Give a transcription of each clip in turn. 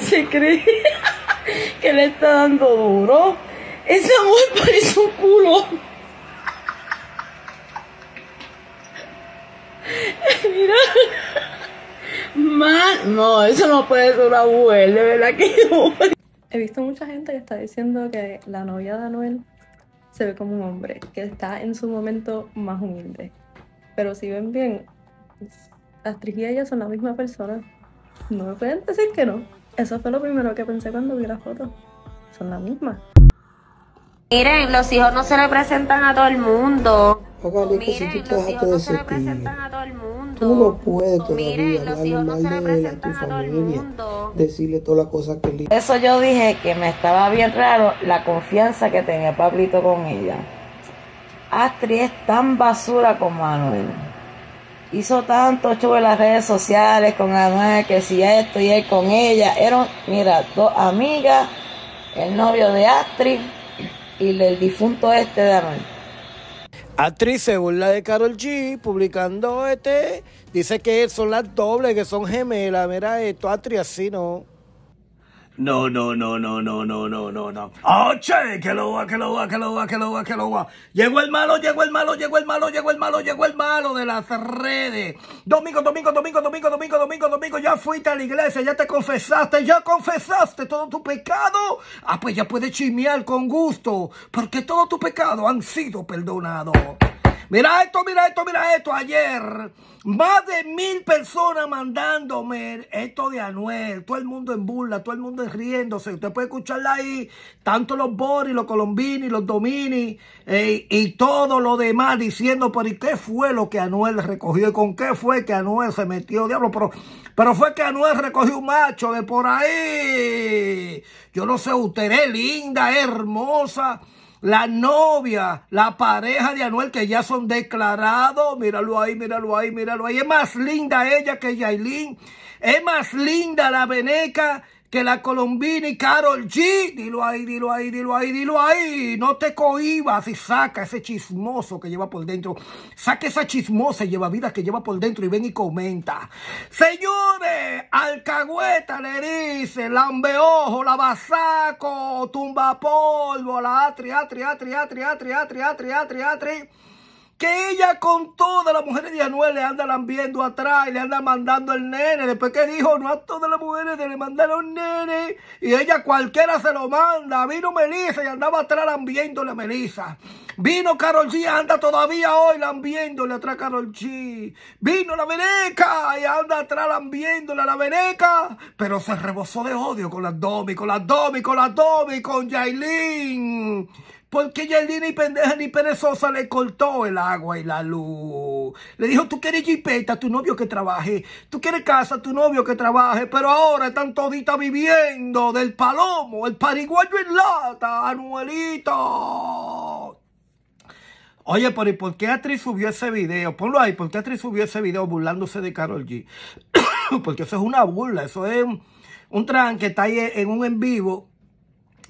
se ah, cree que le está dando duro. Ese amor parece un culo. Mira. no, eso no puede ser una mujer, de verdad que no. He visto mucha gente que está diciendo que la novia de Anuel se ve como un hombre, que está en su momento más humilde. Pero si ven bien, Astrid y ella son la misma persona. No me pueden decir que no. Eso fue lo primero que pensé cuando vi la foto. Son la misma. Miren, los hijos no se le presentan a todo el mundo. los hijos no se le presentan a todo el mundo. no Miren, los hijos no se representan a, todo el mundo. Decirle todas las cosas que le... Eso yo dije que me estaba bien raro la confianza que tenía Pablito con ella. Astrid es tan basura como Manuel hizo tanto chulo en las redes sociales con Anuel, que si esto y él con ella. Eran, mira, dos amigas, el novio de Astrid y el difunto este de Anuel. Astrid se burla de Carol G publicando este. Dice que son las dobles, que son gemelas. Mira esto, Astrid así no. No, no, no, no, no, no, no, no, no. ¡Oh, ¡Que lo va, que lo va, que lo va, que lo va, que lo va! Llegó el malo, llegó el malo, llegó el malo, llegó el malo, llegó el malo de las redes. Domingo, domingo, domingo, domingo, domingo, domingo, domingo. Ya fuiste a la iglesia, ya te confesaste, ya confesaste todo tu pecado. Ah, pues ya puedes chimear con gusto, porque todos tus pecados han sido perdonados. Mira esto, mira esto, mira esto. Ayer, más de mil personas mandándome esto de Anuel. Todo el mundo en burla, todo el mundo riéndose. Usted puede escucharla ahí. Tanto los Boris, los Colombini, los Domini eh, y todo lo demás diciendo, pero ¿y qué fue lo que Anuel recogió? ¿Y con qué fue que Anuel se metió? Diablo, pero, pero fue que Anuel recogió un macho de por ahí. Yo no sé, usted linda, hermosa la novia, la pareja de Anuel, que ya son declarados. Míralo ahí, míralo ahí, míralo ahí. Es más linda ella que Yailin. Es más linda la veneca que la Colombina y Carol G, dilo ahí, dilo ahí, dilo ahí, dilo ahí, no te cohibas y saca ese chismoso que lleva por dentro, saca esa chismosa y lleva vida que lleva por dentro y ven y comenta. Señores, alcahueta le dice, lambeojo, basaco, tumba polvo, la atri, atri, atri, atri, atri, atri, atri, atri, atri, atri ella con todas las mujeres de Anuel le andan viendo atrás y le andan mandando el nene. Después que dijo, no a todas las mujeres le mandaron nene. Y ella cualquiera se lo manda. Vino Melisa y andaba atrás viéndole a Melissa. Vino Carol G, anda todavía hoy lambiéndole atrás Carol G. Vino la veneca y anda atrás lambiéndole a la veneca. Pero se rebosó de odio con la Domi, con la Domi, con la Domi, con Yailin. Porque Yailin ni pendeja ni perezosa le cortó el agua y la luz. Le dijo, tú quieres jipeta, tu novio que trabaje. Tú quieres casa, tu novio que trabaje. Pero ahora están Todita viviendo del palomo, el pariguayo en lata, Anuelito. Oye, pero ¿y por qué Atri subió ese video? Ponlo ahí, ¿por qué Atri subió ese video burlándose de Carol G? Porque eso es una burla, eso es un, un que está ahí en un en vivo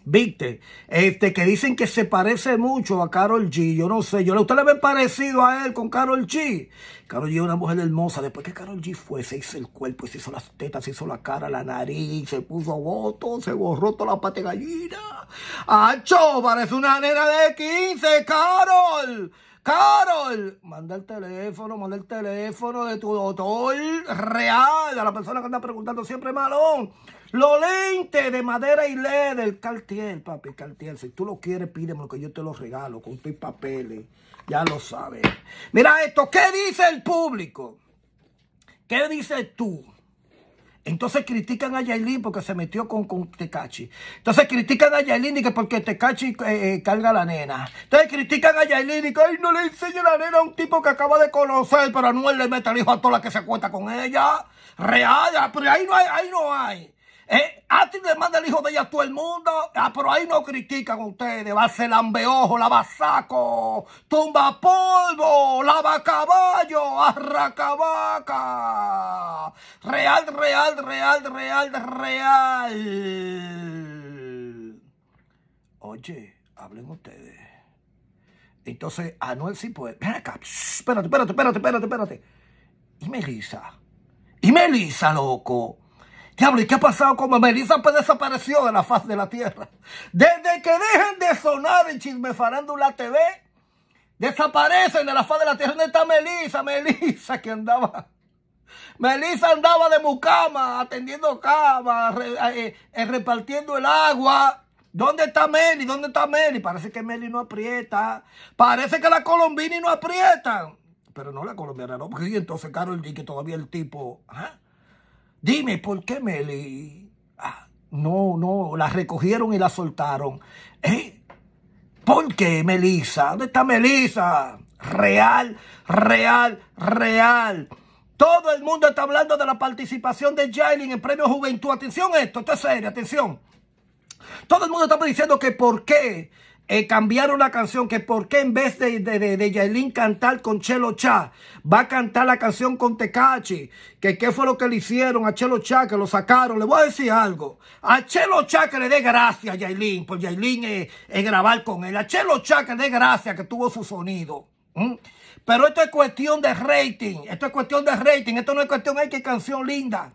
¿Viste? Este, que dicen que se parece mucho a Carol G. Yo no sé. Yo, ¿Usted le ve parecido a él con Carol G? Carol G es una mujer hermosa. Después que Carol G fue, se hizo el cuerpo, se hizo las tetas, se hizo la cara, la nariz, se puso voto, se borró toda la pata de gallina. ¡Acho! Parece una nena de 15, Carol. Carol, manda el teléfono, manda el teléfono de tu doctor real, a la persona que anda preguntando siempre malón. Los lentes de madera y LED, del Cartier, papi, Cartier. Si tú lo quieres, pídemelo que yo te lo regalo con tus papeles. Ya lo sabes. Mira esto, ¿qué dice el público? ¿Qué dices tú? Entonces critican a Yailin porque se metió con, con Tecachi. Entonces critican a Yailin y que porque Tecachi eh, eh, carga a la nena. Entonces critican a Yailin y que Ay, no le enseñe la nena a un tipo que acaba de conocer, pero no le mete el hijo a toda la que se cuenta con ella. Real, pero ahí no hay, ahí no hay. Eh, ti le manda el hijo de ella a todo el mundo. Ah, pero ahí no critican ustedes. Va a ser lambeojo, saco, tumba polvo, lava caballo, arracabaca. Real, real, real, real, real. Oye, hablen ustedes. Entonces, Anuel sí puede. espérate, espérate, espérate, espérate, espérate. Y Melisa Y Melisa, loco. Diablo, ¿y qué ha pasado con melissa pues desapareció de la faz de la tierra? Desde que dejen de sonar en Chisme Farándula TV, desaparecen de la faz de la tierra. ¿Dónde está Melisa? Melisa que andaba. Melisa andaba de mucama, atendiendo cama, eh, eh, repartiendo el agua. ¿Dónde está Meli? ¿Dónde está Meli? Parece que Meli no aprieta. Parece que la colombini no aprieta. Pero no la colombiana, no. Porque entonces, Carol, y que todavía el tipo. ¿ah? Dime, ¿por qué Meli? Ah, no, no, la recogieron y la soltaron. ¿Eh? ¿Por qué Melisa? ¿Dónde está Melisa? Real, real, real. Todo el mundo está hablando de la participación de Jailin en Premio Juventud. Atención a esto, esto es serio, atención. Todo el mundo está diciendo que por qué eh, Cambiaron la canción que por qué en vez de, de, cantar con Chelo Chá, va a cantar la canción con Tecachi, que qué fue lo que le hicieron a Chelo Chá, que lo sacaron. Le voy a decir algo. A Chelo Chá que le dé gracias a Yailin, por pues Yailin es, grabar con él. A Chelo Chá que le dé gracias que tuvo su sonido. Pero esto es cuestión de rating, esto es cuestión de rating, esto no es cuestión de qué canción linda.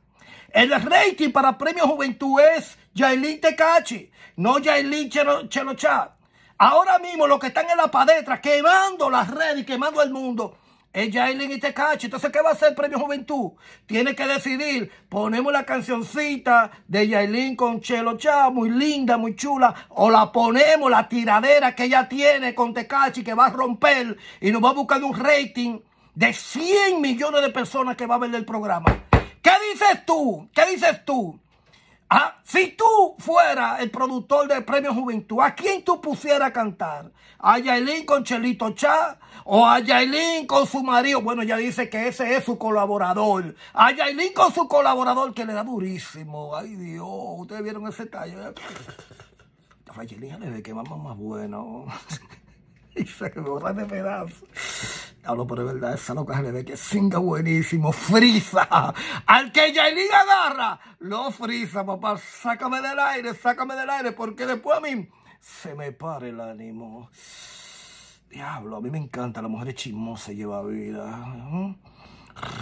El rating para Premio Juventud es Yailin Tecachi, no Yailin Chelo, Chelo Chá. Ahora mismo los que están en la padetra quemando las redes y quemando el mundo es Jailin y Tecachi. Entonces, ¿qué va a hacer el Premio Juventud? Tiene que decidir. Ponemos la cancioncita de Yailin con Chelo muy linda, muy chula, o la ponemos, la tiradera que ella tiene con Tecachi, que va a romper y nos va a buscar un rating de 100 millones de personas que va a ver el programa. ¿Qué dices tú? ¿Qué dices tú? Ah, si tú fueras el productor del Premio Juventud, ¿a quién tú pusieras a cantar? ¿A Yailin con Chelito Chá? ¿O a Yailin con su marido? Bueno, ya dice que ese es su colaborador. ¿A Yailin con su colaborador que le da durísimo? Ay, Dios, ustedes vieron ese tallo? A ya le ve que mamá más bueno. y se borra de pedazo. Hablo, por de verdad, esa loca le ve que singa buenísimo, frisa. Al que Yailin agarra, lo frisa, papá. Sácame del aire, sácame del aire, porque después a mí se me para el ánimo. Diablo, a mí me encanta, la mujer es chismosa lleva vida.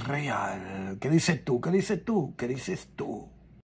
Real. ¿Qué dices tú? ¿Qué dices tú? ¿Qué dices tú?